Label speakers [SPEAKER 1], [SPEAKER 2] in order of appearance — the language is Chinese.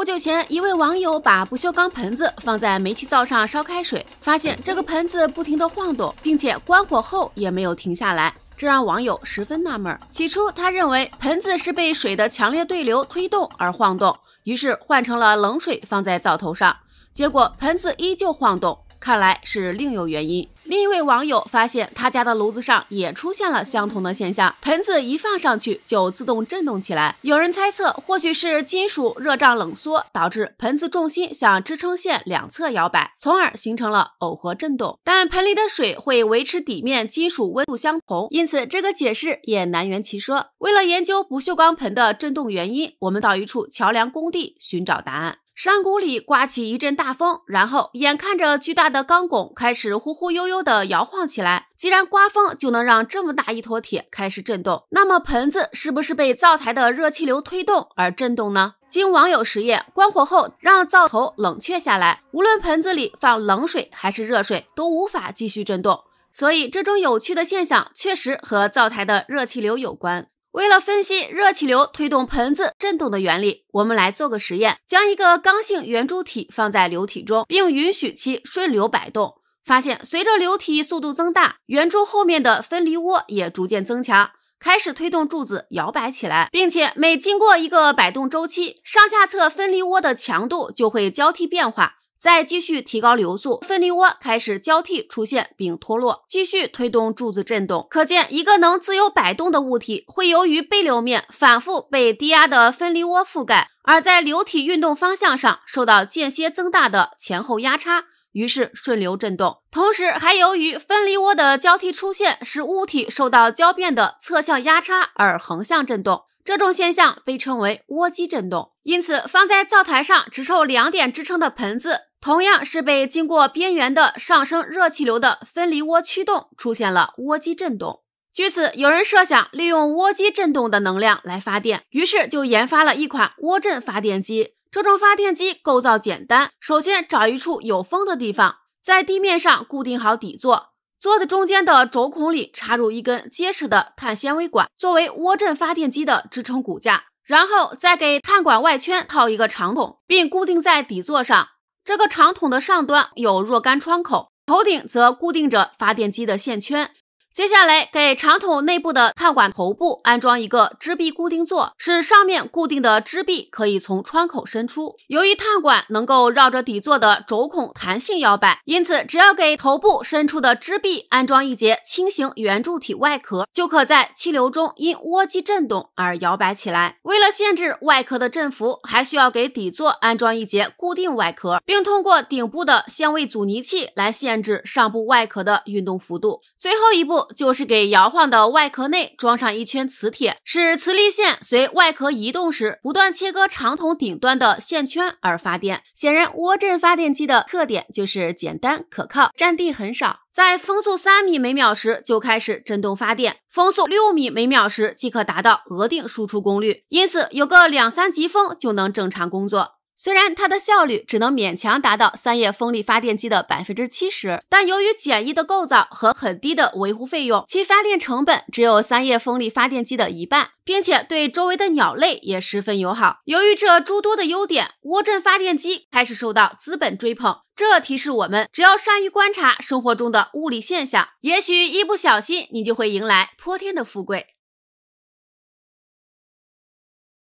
[SPEAKER 1] 不久前，一位网友把不锈钢盆子放在煤气灶上烧开水，发现这个盆子不停地晃动，并且关火后也没有停下来，这让网友十分纳闷。起初，他认为盆子是被水的强烈对流推动而晃动，于是换成了冷水放在灶头上，结果盆子依旧晃动。看来是另有原因。另一位网友发现，他家的炉子上也出现了相同的现象，盆子一放上去就自动震动起来。有人猜测，或许是金属热胀冷缩导致盆子重心向支撑线两侧摇摆，从而形成了耦合振动。但盆里的水会维持底面金属温度相同，因此这个解释也难圆其说。为了研究不锈钢盆的振动原因，我们到一处桥梁工地寻找答案。山谷里刮起一阵大风，然后眼看着巨大的钢拱开始忽忽悠悠的摇晃起来。既然刮风就能让这么大一坨铁开始震动，那么盆子是不是被灶台的热气流推动而震动呢？经网友实验，关火后让灶头冷却下来，无论盆子里放冷水还是热水，都无法继续震动。所以，这种有趣的现象确实和灶台的热气流有关。为了分析热气流推动盆子振动的原理，我们来做个实验。将一个刚性圆柱体放在流体中，并允许其顺流摆动，发现随着流体速度增大，圆柱后面的分离涡也逐渐增强，开始推动柱子摇摆起来，并且每经过一个摆动周期，上下侧分离涡的强度就会交替变化。再继续提高流速，分离窝开始交替出现并脱落，继续推动柱子振动。可见，一个能自由摆动的物体，会由于背流面反复被低压的分离窝覆盖，而在流体运动方向上受到间歇增大的前后压差，于是顺流振动。同时还由于分离窝的交替出现，使物体受到交变的侧向压差而横向振动。这种现象被称为涡激振动。因此，放在灶台上只受两点支撑的盆子。同样是被经过边缘的上升热气流的分离涡驱动，出现了涡机振动。据此，有人设想利用涡机振动的能量来发电，于是就研发了一款涡振发电机。这种发电机构造简单，首先找一处有风的地方，在地面上固定好底座，座子中间的轴孔里插入一根结实的碳纤维管，作为涡振发电机的支撑骨架，然后再给碳管外圈套一个长筒，并固定在底座上。这个长筒的上端有若干窗口，头顶则固定着发电机的线圈。接下来给长筒内部的碳管头部安装一个支臂固定座，使上面固定的支臂可以从窗口伸出。由于探管能够绕着底座的轴孔弹性摇摆，因此只要给头部伸出的支臂安装一节轻型圆柱体外壳，就可在气流中因涡激振动而摇摆起来。为了限制外壳的振幅，还需要给底座安装一节固定外壳，并通过顶部的限位阻尼器来限制上部外壳的运动幅度。最后一步。就是给摇晃的外壳内装上一圈磁铁，使磁力线随外壳移动时不断切割长筒顶端的线圈而发电。显然，涡振发电机的特点就是简单可靠，占地很少，在风速三米每秒时就开始振动发电，风速六米每秒时即可达到额定输出功率，因此有个两三级风就能正常工作。虽然它的效率只能勉强达到三叶风力发电机的百分之七十，但由于简易的构造和很低的维护费用，其发电成本只有三叶风力发电机的一半，并且对周围的鸟类也十分友好。由于这诸多的优点，涡振发电机开始受到资本追捧。这提示我们，只要善于观察生活中的物理现象，也许一不小心，你就会迎来泼天的富贵。